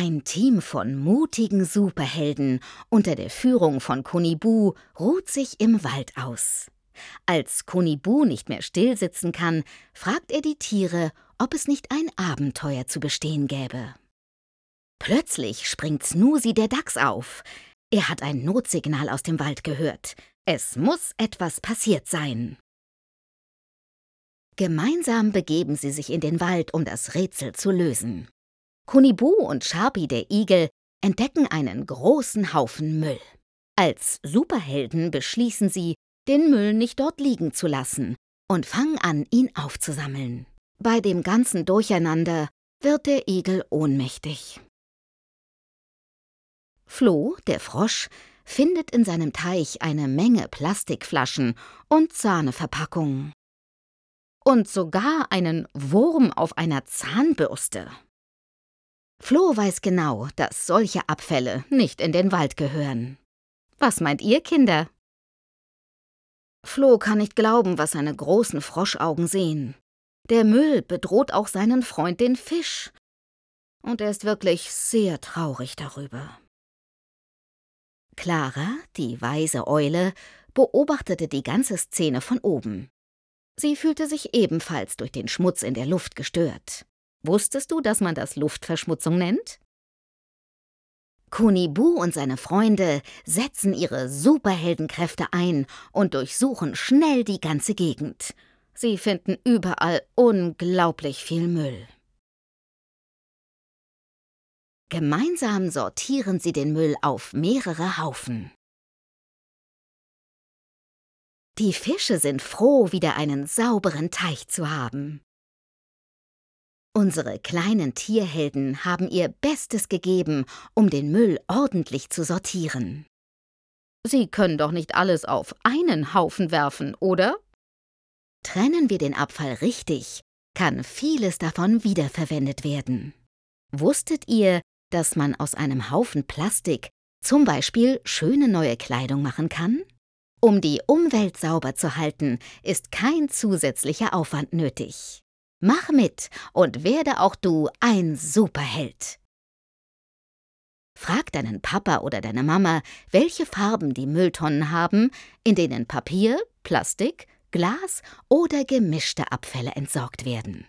Ein Team von mutigen Superhelden unter der Führung von Kunibu ruht sich im Wald aus. Als Kunibu nicht mehr stillsitzen kann, fragt er die Tiere, ob es nicht ein Abenteuer zu bestehen gäbe. Plötzlich springt Snusi der Dachs auf. Er hat ein Notsignal aus dem Wald gehört. Es muss etwas passiert sein. Gemeinsam begeben sie sich in den Wald, um das Rätsel zu lösen. Kunibu und Sharpie der Igel entdecken einen großen Haufen Müll. Als Superhelden beschließen sie, den Müll nicht dort liegen zu lassen und fangen an, ihn aufzusammeln. Bei dem ganzen Durcheinander wird der Igel ohnmächtig. Flo, der Frosch, findet in seinem Teich eine Menge Plastikflaschen und Zahneverpackungen. Und sogar einen Wurm auf einer Zahnbürste. Flo weiß genau, dass solche Abfälle nicht in den Wald gehören. Was meint ihr, Kinder? Flo kann nicht glauben, was seine großen Froschaugen sehen. Der Müll bedroht auch seinen Freund den Fisch. Und er ist wirklich sehr traurig darüber. Clara, die weise Eule, beobachtete die ganze Szene von oben. Sie fühlte sich ebenfalls durch den Schmutz in der Luft gestört. Wusstest du, dass man das Luftverschmutzung nennt? Kunibu und seine Freunde setzen ihre Superheldenkräfte ein und durchsuchen schnell die ganze Gegend. Sie finden überall unglaublich viel Müll. Gemeinsam sortieren sie den Müll auf mehrere Haufen. Die Fische sind froh, wieder einen sauberen Teich zu haben. Unsere kleinen Tierhelden haben ihr Bestes gegeben, um den Müll ordentlich zu sortieren. Sie können doch nicht alles auf einen Haufen werfen, oder? Trennen wir den Abfall richtig, kann vieles davon wiederverwendet werden. Wusstet ihr, dass man aus einem Haufen Plastik zum Beispiel schöne neue Kleidung machen kann? Um die Umwelt sauber zu halten, ist kein zusätzlicher Aufwand nötig. Mach mit und werde auch du ein Superheld. Frag deinen Papa oder deine Mama, welche Farben die Mülltonnen haben, in denen Papier, Plastik, Glas oder gemischte Abfälle entsorgt werden.